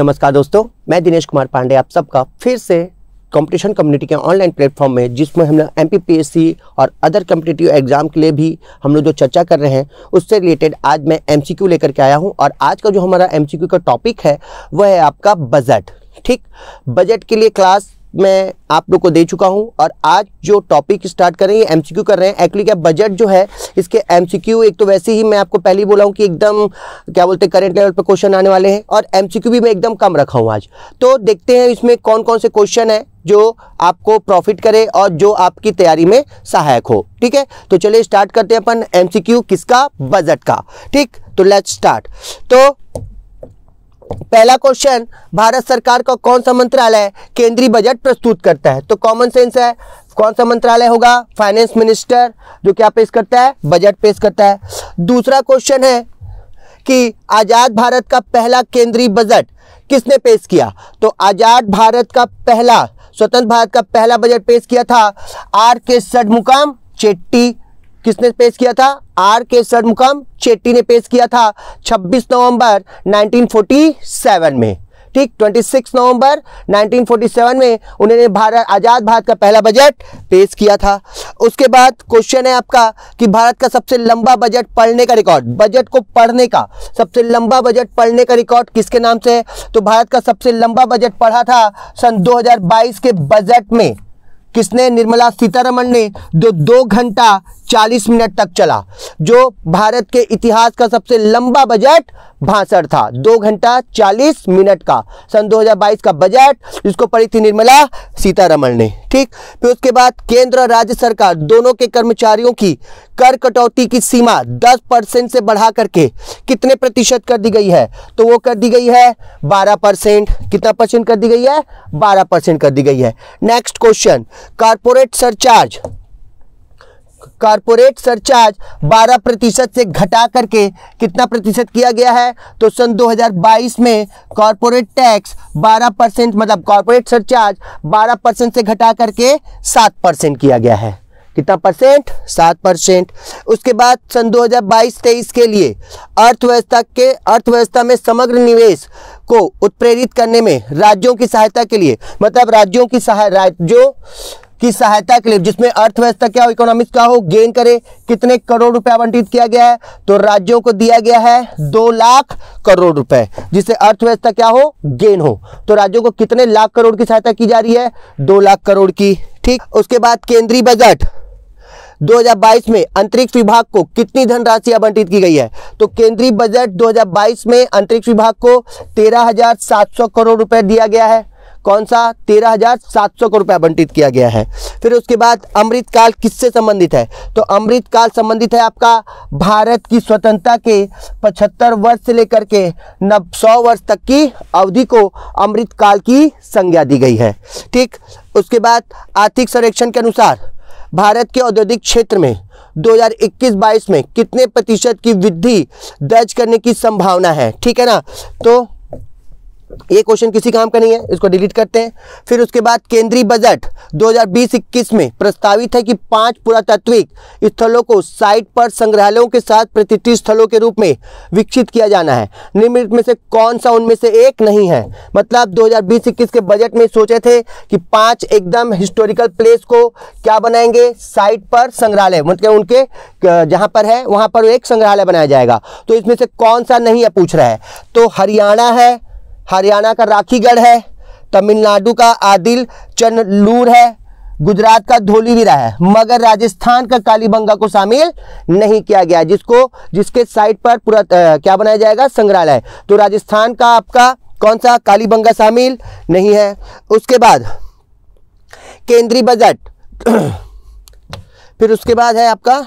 नमस्कार दोस्तों मैं दिनेश कुमार पांडे आप सबका फिर से कंपटीशन कम्युनिटी के ऑनलाइन प्लेटफॉर्म में जिसमें हम लोग एम और अदर कम्पिटेटिव एग्जाम के लिए भी हम लोग जो चर्चा कर रहे हैं उससे रिलेटेड आज मैं एम लेकर के आया हूँ और आज का जो हमारा एम का टॉपिक है वह है आपका बजट ठीक बजट के लिए क्लास मैं आप लोग को दे चुका हूं और आज जो टॉपिक स्टार्ट कर रहे हैं एमसीक्यू कर रहे हैं एक्चुअली क्या बजट जो है इसके एमसीक्यू एक तो वैसे ही मैं आपको पहले ही बोला हूं कि एकदम क्या बोलते हैं करेंट लेवल पर क्वेश्चन आने वाले हैं और एमसीक्यू भी मैं एकदम कम रखा हूं आज तो देखते हैं इसमें कौन कौन से क्वेश्चन है जो आपको प्रॉफिट करे और जो आपकी तैयारी में सहायक हो ठीक है तो चलिए स्टार्ट करते हैं अपन एमसीक्यू किसका बजट का ठीक तो लेट्स स्टार्ट तो पहला क्वेश्चन भारत सरकार का कौन सा मंत्रालय केंद्रीय बजट प्रस्तुत करता है तो कॉमन सेंस है कौन सा मंत्रालय होगा फाइनेंस मिनिस्टर जो क्या पेश करता है बजट पेश करता है दूसरा क्वेश्चन है कि आज़ाद भारत का पहला केंद्रीय बजट किसने पेश किया तो आज़ाद भारत का पहला स्वतंत्र भारत का पहला बजट पेश किया था आर के सडमुकाम चेट्टी किसने पेश किया था आर के सरमुखम चेट्टी ने पेश किया था 26 नवंबर 1947 में ठीक 26 नवंबर 1947 में उन्होंने भारत आज़ाद भारत का पहला बजट पेश किया था उसके बाद क्वेश्चन है आपका कि भारत का सबसे लंबा बजट पढ़ने का रिकॉर्ड बजट को पढ़ने का सबसे लंबा बजट पढ़ने का रिकॉर्ड किसके नाम से है तो भारत का सबसे लंबा बजट पढ़ा था सन 2022 के बजट में किसने निर्मला सीतारमण ने जो दो घंटा 40 मिनट तक चला जो भारत के इतिहास का सबसे लंबा बजट भाषण था दो घंटा 40 मिनट का सन 2022 का बजट इसको पढ़ी थी निर्मला सीतारमण ने ठीक फिर उसके बाद केंद्र और राज्य सरकार दोनों के कर्मचारियों की कर कटौती की सीमा 10 परसेंट से बढ़ा करके कितने प्रतिशत कर दी गई है तो वो कर दी गई है 12 परसेंट कितना परसेंट कर दी गई है 12 परसेंट कर दी गई है next question corporate surcharge corporate surcharge 12 प्रतिशत से घटा करके कितना प्रतिशत किया गया है तो सन 2022 में कॉरपोरेट टैक्स 12 परसेंट मतलब कॉरपोरेट सरचार्ज 12 परसेंट से घटा करके 7 परसेंट किया गया है कितना परसेंट सात परसेंट उसके बाद सन 2022 हजार के लिए अर्थव्यवस्था के अर्थव्यवस्था में समग्र निवेश को उत्प्रेरित करने में राज्यों की सहायता के लिए मतलब राज्यों की सहाय राज्यों की सहायता के लिए जिसमें अर्थव्यवस्था क्या हो इकोनॉमिक्स क्या हो गेन करे कितने करोड़ रुपए आवंटित किया गया है तो राज्यों को दिया गया है दो लाख करोड़ रुपए जिससे अर्थव्यवस्था क्या हो गेन हो तो राज्यों को कितने लाख करोड़ की सहायता की जा रही है दो लाख करोड़ की ठीक उसके बाद केंद्रीय बजट 2022 में अंतरिक्ष विभाग को कितनी धनराशि आवंटित की गई है तो केंद्रीय बजट 2022 में अंतरिक्ष विभाग को 13,700 करोड़ रुपए दिया गया है कौन सा तेरह हजार सात सौ करोड़ रुपया आवंटित किया गया है फिर उसके बाद अमृतकाल किससे संबंधित है तो अमृतकाल संबंधित है आपका भारत की स्वतंत्रता के पचहत्तर वर्ष से लेकर के नब सौ वर्ष तक की अवधि को अमृतकाल की संज्ञा दी गई है ठीक उसके बाद आर्थिक सर्वेक्षण के अनुसार भारत के औद्योगिक क्षेत्र में 2021-22 में कितने प्रतिशत की वृद्धि दर्ज करने की संभावना है ठीक है ना तो ये क्वेश्चन किसी काम का नहीं है इसको डिलीट करते हैं फिर उसके बाद केंद्रीय बजट 2020-21 में प्रस्तावित है कि पांच पुरातात्विक स्थलों को साइट पर संग्रहालयों के साथ प्रतिष्ठित स्थलों के रूप में विकसित किया जाना है निम्नलिखित में से कौन सा उनमें से एक नहीं है मतलब 2020-21 के बजट में सोचे थे कि पाँच एकदम हिस्टोरिकल प्लेस को क्या बनाएंगे साइट पर संग्रहालय मतलब उनके जहाँ पर है वहाँ पर एक संग्रहालय बनाया जाएगा तो इसमें से कौन सा नहीं है पूछ रहा है तो हरियाणा है हरियाणा का राखीगढ़ है तमिलनाडु का आदिल चनलूर है गुजरात का धोलीवीरा है मगर राजस्थान का कालीबंगा को शामिल नहीं किया गया जिसको जिसके साइट पर पूरा क्या बनाया जाएगा संग्रहालय तो राजस्थान का आपका कौन सा कालीबंगा शामिल नहीं है उसके बाद केंद्रीय बजट फिर उसके बाद है आपका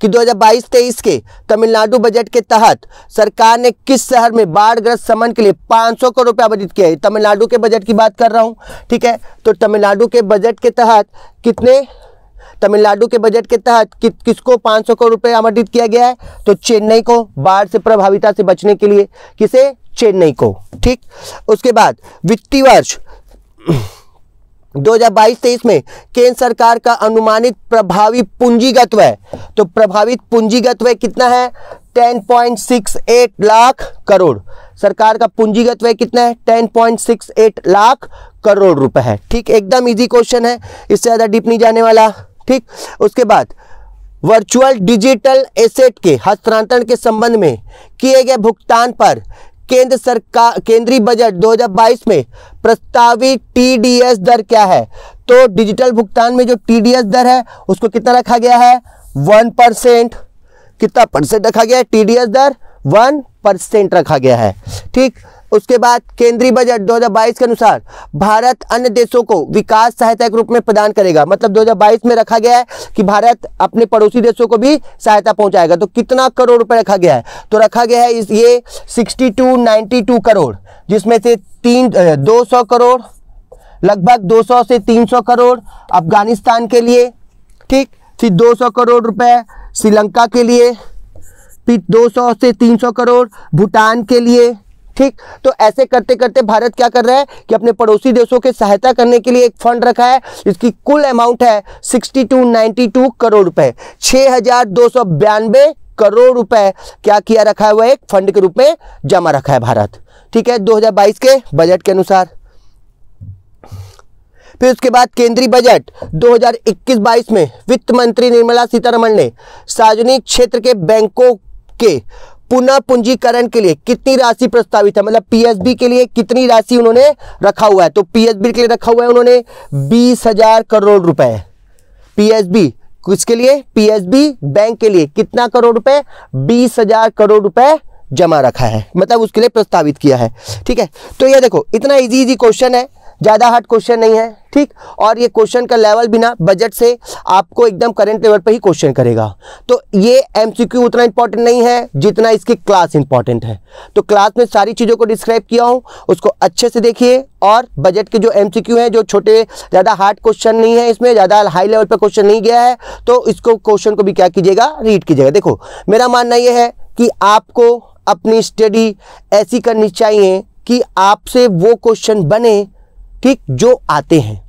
कि 2022-23 के तमिलनाडु बजट के तहत सरकार ने किस शहर में बाढ़ग्रस्त समन के लिए 500 करोड़ रुपया बजट किया है तमिलनाडु के बजट की बात कर रहा हूँ ठीक है तो तमिलनाडु के बजट के तहत कितने तमिलनाडु के बजट के तहत कि, किसको 500 करोड़ रुपए आवंटित किया गया है तो चेन्नई को बाढ़ से प्रभाविता से बचने के लिए किसे चेन्नई को ठीक उसके बाद वित्तीय वर्ष 2022-23 में केंद्र सरकार का अनुमानित प्रभावी पूंजीगत व्यय तो प्रभावित पूंजीगत व्यय कितना है 10.68 लाख करोड़ सरकार का पूंजीगत व्यय कितना है 10.68 लाख करोड़ रुपए है ठीक एकदम इजी क्वेश्चन है इससे ज़्यादा डीप नहीं जाने वाला ठीक उसके बाद वर्चुअल डिजिटल एसेट के हस्तांतरण के संबंध में किए गए भुगतान पर केंद्र सरकार केंद्रीय बजट 2022 में प्रस्तावित टीडीएस दर क्या है तो डिजिटल भुगतान में जो टीडीएस दर है उसको कितना रखा गया है वन परसेंट कितना परसेंट रखा गया है टीडीएस दर वन परसेंट रखा गया है ठीक उसके बाद केंद्रीय बजट 2022 के अनुसार भारत अन्य देशों को विकास सहायता के रूप में प्रदान करेगा मतलब 2022 में रखा गया है कि भारत अपने पड़ोसी देशों को भी सहायता पहुंचाएगा तो कितना करोड़ रुपए रखा गया है तो रखा गया है इस ये 6292 करोड़ जिसमें से तीन दो सौ करोड़ लगभग दो से तीन करोड़ अफगानिस्तान के लिए ठीक फिर दो करोड़ रुपए श्रीलंका के लिए फिर 200 से 300 करोड़ भूटान के लिए ठीक तो ऐसे करते करते भारत क्या कर रहा है कि अपने पड़ोसी देशों के सहायता करने के लिए एक फंड रखा है इसकी कुल अमाउंट है sixty two ninety two crore रुपए छह हजार दो सौ बयानवे करोड़ रुपए क्या किया रखा है वह एक फंड के रूप में जमा रखा है भारत ठीक है 2022 के बजट के अनुसार फिर उसके बाद केंद्रीय बजट 2021-22 में वित्त मंत्री निर्मला सीतारमण ने सार्वजनिक क्षेत्र के बैंकों के पुनः पूंजीकरण के लिए कितनी राशि प्रस्तावित है मतलब पीएसबी के लिए कितनी राशि उन्होंने रखा हुआ है तो पीएसबी के लिए रखा हुआ है उन्होंने बीस हजार करोड़ रुपए पीएसबी किसके लिए पीएसबी बैंक के लिए कितना करोड़ रुपए बीस हजार करोड़ रुपए जमा रखा है मतलब उसके लिए प्रस्तावित किया है ठीक है तो यह देखो इतना इजी इजी क्वेश्चन है ज़्यादा हार्ड क्वेश्चन नहीं है ठीक और ये क्वेश्चन का लेवल बिना बजट से आपको एकदम करंट लेवल पर ही क्वेश्चन करेगा तो ये एमसीक्यू उतना इंपॉर्टेंट नहीं है जितना इसकी क्लास इंपॉर्टेंट है तो क्लास में सारी चीज़ों को डिस्क्राइब किया हूँ उसको अच्छे से देखिए और बजट के जो एम हैं जो छोटे ज़्यादा हार्ड क्वेश्चन नहीं है इसमें ज़्यादा हाई लेवल पर क्वेश्चन नहीं गया है तो इसको क्वेश्चन को भी क्या कीजिएगा रीड कीजिएगा देखो मेरा मानना यह है कि आपको अपनी स्टडी ऐसी करनी चाहिए कि आपसे वो क्वेश्चन बने ठीक जो आते हैं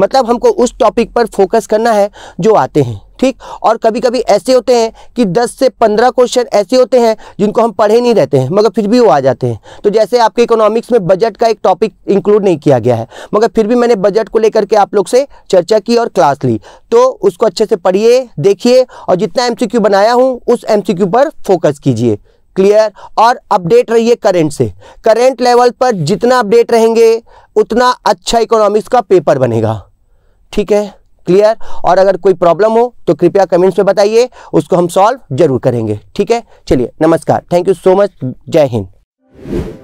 मतलब हमको उस टॉपिक पर फोकस करना है जो आते हैं ठीक और कभी कभी ऐसे होते हैं कि 10 से 15 क्वेश्चन ऐसे होते हैं जिनको हम पढ़े नहीं रहते हैं मगर फिर भी वो आ जाते हैं तो जैसे आपके इकोनॉमिक्स में बजट का एक टॉपिक इंक्लूड नहीं किया गया है मगर फिर भी मैंने बजट को लेकर के आप लोग से चर्चा की और क्लास ली तो उसको अच्छे से पढ़िए देखिए और जितना एम बनाया हूँ उस एम पर फोकस कीजिए क्लियर और अपडेट रहिए करेंट से करेंट लेवल पर जितना अपडेट रहेंगे उतना अच्छा इकोनॉमिक्स का पेपर बनेगा ठीक है क्लियर और अगर कोई प्रॉब्लम हो तो कृपया कमेंट्स में बताइए उसको हम सॉल्व जरूर करेंगे ठीक है चलिए नमस्कार थैंक यू सो मच जय हिंद